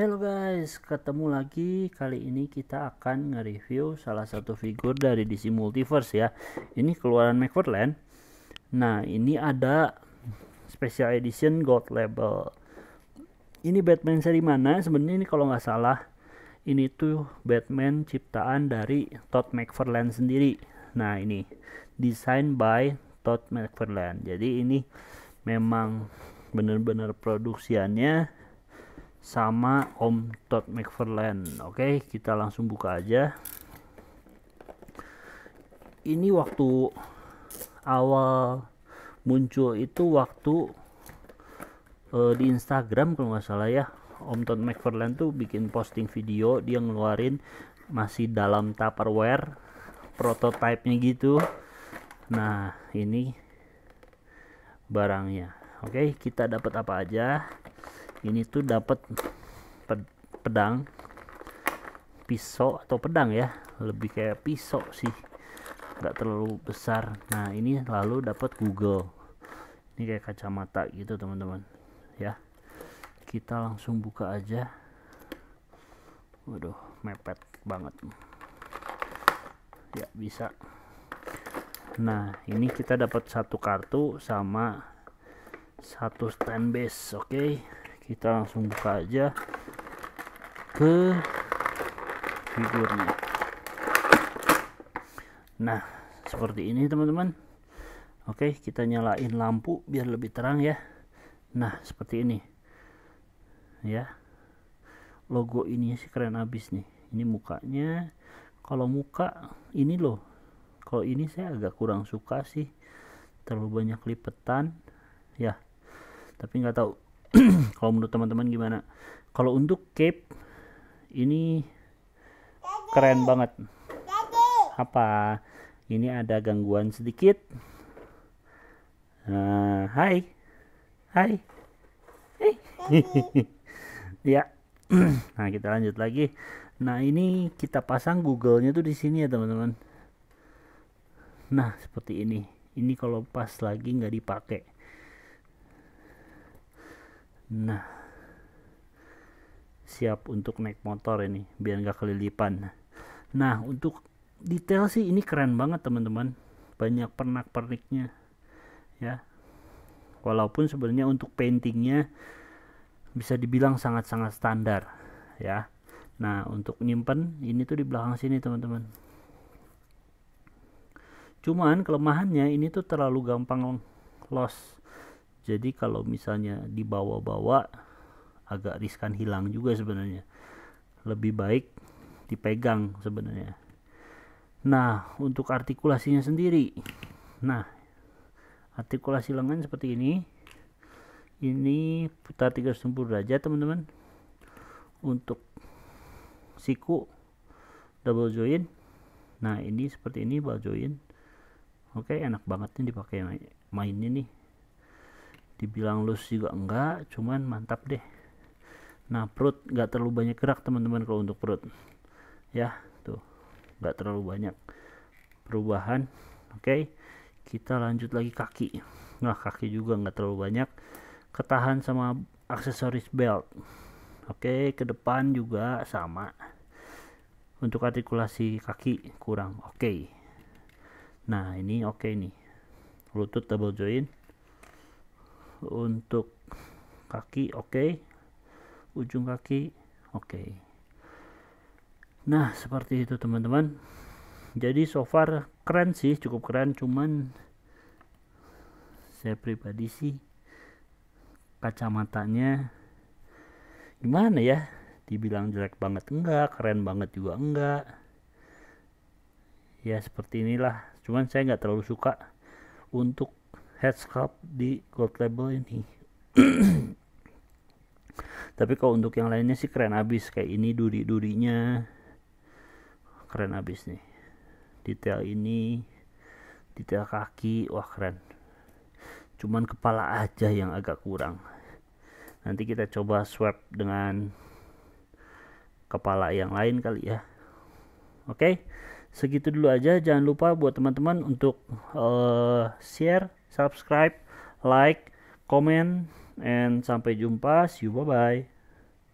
Hello guys, ketemu lagi. Kali ini kita akan nge-review salah satu figur dari DC Multiverse ya. Ini keluaran McFarlane. Nah, ini ada special edition gold label. Ini Batman seri mana? Sebenarnya ini kalau nggak salah, ini tuh Batman ciptaan dari Todd McFarlane sendiri. Nah, ini design by Todd McFarlane. Jadi ini memang benar-benar produksiannya sama Om Todd McFarlane. Oke, kita langsung buka aja. Ini waktu awal muncul itu waktu uh, di Instagram kalau nggak salah ya. Om Todd McFarlane tuh bikin posting video dia ngeluarin masih dalam Tupperware nya gitu. Nah, ini barangnya. Oke, okay, kita dapat apa aja? ini tuh dapat pedang pisau atau pedang ya lebih kayak pisau sih nggak terlalu besar nah ini lalu dapat Google ini kayak kacamata gitu teman-teman ya kita langsung buka aja waduh mepet banget ya bisa nah ini kita dapat satu kartu sama satu stand base oke okay? kita langsung buka aja ke figurnya nah seperti ini teman-teman oke kita nyalain lampu biar lebih terang ya nah seperti ini ya logo ini sih keren abis nih ini mukanya kalau muka ini loh kalau ini saya agak kurang suka sih terlalu banyak lipetan ya tapi nggak tahu kalau menurut teman-teman gimana kalau untuk cape ini keren banget apa ini ada gangguan sedikit nah, hai hai hey. ya nah kita lanjut lagi nah ini kita pasang Google-nya tuh di sini ya teman-teman nah seperti ini ini kalau pas lagi nggak dipakai Nah, siap untuk naik motor ini biar nggak kelilipan. Nah, untuk detail sih ini keren banget teman-teman. Banyak pernak-perniknya ya. Walaupun sebenarnya untuk paintingnya bisa dibilang sangat-sangat standar ya. Nah, untuk nyimpen ini tuh di belakang sini teman-teman. Cuman kelemahannya ini tuh terlalu gampang loss jadi kalau misalnya dibawa-bawa agak riskan hilang juga sebenarnya lebih baik dipegang sebenarnya nah untuk artikulasinya sendiri nah artikulasi lengan seperti ini ini putar 360 derajat teman-teman untuk siku double joint nah ini seperti ini ball joint oke enak banget nih dipakai main ini nih dibilang loose juga enggak cuman mantap deh nah perut nggak terlalu banyak gerak teman-teman kalau untuk perut ya tuh nggak terlalu banyak perubahan oke okay. kita lanjut lagi kaki nah kaki juga nggak terlalu banyak ketahan sama aksesoris belt oke okay. ke depan juga sama untuk artikulasi kaki kurang oke okay. nah ini oke okay nih lutut double joint untuk kaki oke okay. ujung kaki oke okay. nah seperti itu teman-teman jadi so far keren sih cukup keren cuman saya pribadi sih kacamatanya gimana ya dibilang jelek banget enggak keren banget juga enggak ya seperti inilah cuman saya nggak terlalu suka untuk heads cup di gold label ini tapi kalau untuk yang lainnya sih keren abis kayak ini duri-durinya keren abis nih detail ini detail kaki wah keren cuman kepala aja yang agak kurang nanti kita coba swap dengan kepala yang lain kali ya oke okay? segitu dulu aja jangan lupa buat teman-teman untuk uh, share subscribe like comment and sampai jumpa see you bye bye